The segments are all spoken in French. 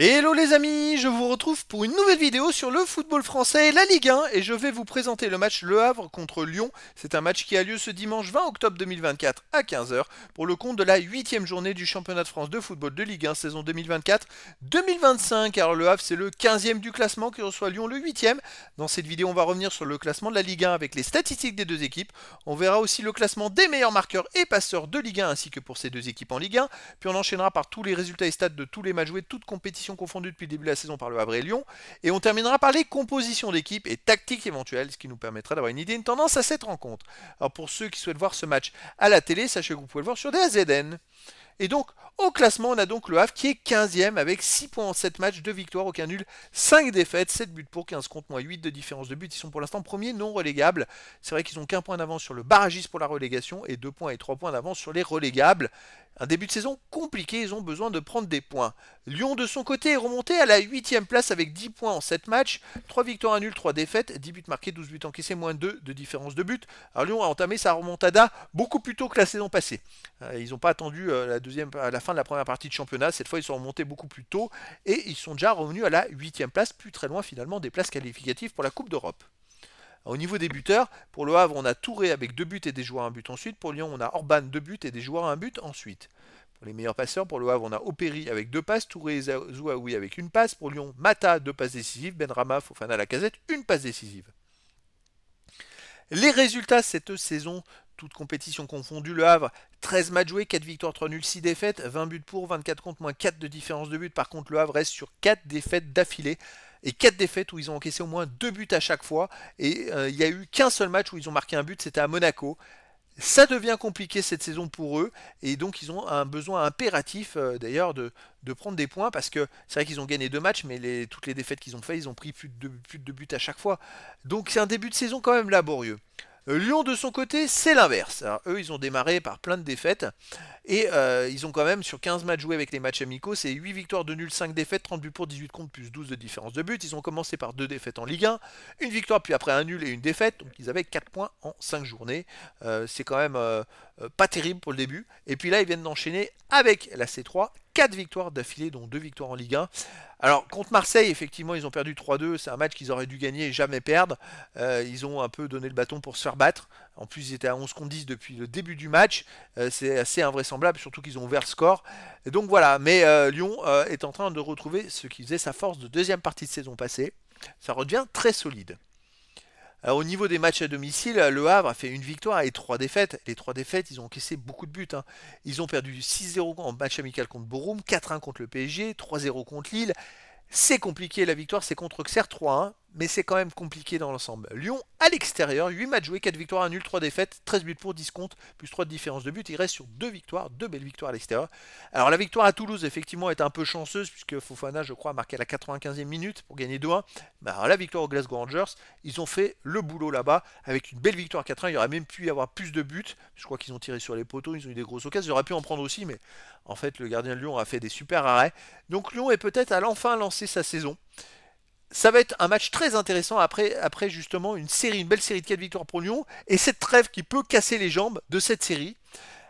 Hello les amis, je vous retrouve pour une nouvelle vidéo sur le football français et la Ligue 1 et je vais vous présenter le match Le Havre contre Lyon. C'est un match qui a lieu ce dimanche 20 octobre 2024 à 15h pour le compte de la 8 journée du championnat de France de football de Ligue 1 saison 2024-2025 Alors Le Havre c'est le 15e du classement qui reçoit Lyon le 8ème. Dans cette vidéo on va revenir sur le classement de la Ligue 1 avec les statistiques des deux équipes. On verra aussi le classement des meilleurs marqueurs et passeurs de Ligue 1 ainsi que pour ces deux équipes en Ligue 1. Puis on enchaînera par tous les résultats et stats de tous les matchs joués, de toutes compétitions confondus depuis le début de la saison par le Havre et Lyon. Et on terminera par les compositions d'équipe et tactiques éventuelles, ce qui nous permettra d'avoir une idée, une tendance à cette rencontre. Alors pour ceux qui souhaitent voir ce match à la télé, sachez que vous pouvez le voir sur DAZN. Et donc, au classement, on a donc le Havre qui est 15e avec 6 points en 7 matchs, 2 victoires, aucun nul, 5 défaites, 7 buts pour, 15 contre, moins 8 de différence de but. Ils sont pour l'instant premiers non relégables. C'est vrai qu'ils ont qu'un point d'avance sur le barragiste pour la relégation et 2 points et 3 points d'avance sur les relégables. Un début de saison compliqué, ils ont besoin de prendre des points. Lyon, de son côté, est remonté à la 8ème place avec 10 points en 7 matchs, 3 victoires 1 nul, 3 défaites, 10 buts marqués, 12 buts encaissés, moins 2 de différence de but. Alors Lyon a entamé sa remontada beaucoup plus tôt que la saison passée. Euh, ils n'ont pas attendu euh, la deuxième à la fin de la première partie de championnat. Cette fois, ils sont remontés beaucoup plus tôt et ils sont déjà revenus à la huitième place, plus très loin finalement des places qualificatives pour la Coupe d'Europe. Au niveau des buteurs, pour Le Havre, on a Touré avec deux buts et des joueurs à un but ensuite. Pour Lyon, on a Orban, deux buts et des joueurs à un but ensuite. Pour les meilleurs passeurs, pour Le Havre, on a Opéry avec deux passes, Touré et Zouaoui avec une passe. Pour Lyon, Mata, deux passes décisives, Benrama, Fofana, casette, une passe décisive. Les résultats cette saison toutes compétition confondue. Le Havre, 13 matchs joués, 4 victoires, 3 nuls, 6 défaites, 20 buts pour, 24 contre, moins 4 de différence de but. Par contre, le Havre reste sur 4 défaites d'affilée et 4 défaites où ils ont encaissé au moins 2 buts à chaque fois. Et euh, il n'y a eu qu'un seul match où ils ont marqué un but, c'était à Monaco. Ça devient compliqué cette saison pour eux et donc ils ont un besoin impératif euh, d'ailleurs de, prendre des points parce que c'est vrai qu'ils ont gagné deux matchs mais toutes les défaites qu'ils ont faites, ils ont pris plus de, plus de buts à chaque fois. Donc c'est un début de saison quand même laborieux. Lyon de son côté, c'est l'inverse. Hein, eux, ils ont démarré par plein de défaites. Et euh, ils ont quand même, sur 15 matchs joués avec les matchs amicaux, c'est 8 victoires de nul, 5 défaites, 30 buts pour, 18 comptes, plus 12 de différence de but. Ils ont commencé par 2 défaites en Ligue 1, une victoire, puis après un nul et une défaite. Donc ils avaient 4 points en 5 journées. Euh, c'est quand même euh, pas terrible pour le début. Et puis là, ils viennent d'enchaîner avec la C3, 4 victoires d'affilée, dont 2 victoires en Ligue 1. Alors, contre Marseille, effectivement, ils ont perdu 3-2. C'est un match qu'ils auraient dû gagner et jamais perdre. ils ont un peu donné le bâton pour se faire battre. En plus, ils étaient à 11 contre 10 depuis le début du match. Euh, c'est assez invraisemblable, surtout qu'ils ont ouvert score. donc voilà, mais euh, Lyon euh, est en train de retrouver ce qui faisait sa force de deuxième partie de saison passée. Ça redevient très solide. au niveau des matchs à domicile, Le Havre a fait une victoire et trois défaites. Les trois défaites, ils ont encaissé beaucoup de buts. Hein. Ils ont perdu 6-0 en match amical contre Borum, 4-1 contre le PSG, 3-0 contre Lille. C'est compliqué la victoire, c'est contre Auxerre 3-1 mais c'est quand même compliqué dans l'ensemble. Lyon à l'extérieur, 8 matchs joués, 4 victoires, 1 nul, 3 défaites, 13 buts pour 10 comptes, plus 3 de différence de buts, Il reste sur 2 victoires, 2 belles victoires à l'extérieur. Alors la victoire à Toulouse, effectivement, est un peu chanceuse, puisque Fofana, je crois, a marqué à la 95e minute pour gagner 2-1. Bah, alors la victoire aux Glasgow Rangers, ils ont fait le boulot là-bas, avec une belle victoire à 4-1. Il y aurait même pu y avoir plus de buts. Je crois qu'ils ont tiré sur les poteaux, ils ont eu des grosses occasions. Ils auraient pu en prendre aussi, mais en fait, le gardien de Lyon a fait des super arrêts. Donc Lyon est peut-être à l'enfin lancer sa saison ça va être un match très intéressant après, après justement une série, une belle série de 4 victoires pour Lyon et cette trêve qui peut casser les jambes de cette série.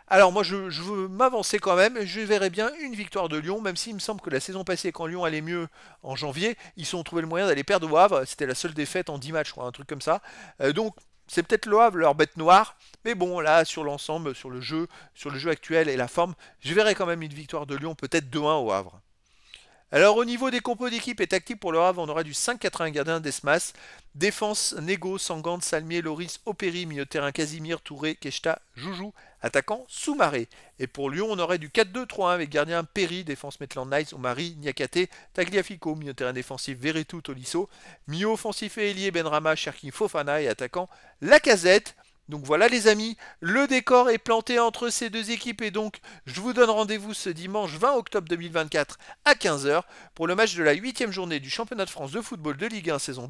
Alors moi je, veux m'avancer quand même, je verrai bien une victoire de Lyon, même s'il me semble que la saison passée quand Lyon allait mieux en janvier, ils sont trouvé le moyen d'aller perdre au Havre, c'était la seule défaite en 10 matchs, quoi, un truc comme ça. Euh, donc c'est peut-être le Havre leur bête noire, mais bon là sur l'ensemble, sur le jeu, sur le jeu actuel et la forme, je verrai quand même une victoire de Lyon peut-être 2-1 au Havre. Alors au niveau des compos d'équipe et tactique pour le Havre, on aurait du 5-4-1 gardien d'Esmas, défense Nego, Sangante, Salmier, Loris, Opéry, milieu terrain Casimir, Touré, Keshta, Joujou, attaquant Soumaré. Et pour Lyon, on aurait du 4-2-3-1 avec gardien Perry, défense Maitland Nice, Omari, Niakate, Tagliafico, milieu de terrain défensif Veretout, Tolisso, milieu offensif et ailier Benrama, Sherkin, Fofana et attaquant Lacazette. Donc voilà les amis, le décor est planté entre ces deux équipes et donc je vous donne rendez-vous ce dimanche 20 octobre 2024 à 15h pour le match de la 8 journée du championnat de France de football de Ligue 1 saison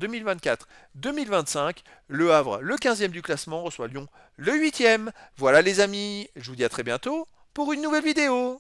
2024-2025. Le Havre, le 15e du classement, reçoit Lyon, le 8e. Voilà les amis, je vous dis à très bientôt pour une nouvelle vidéo.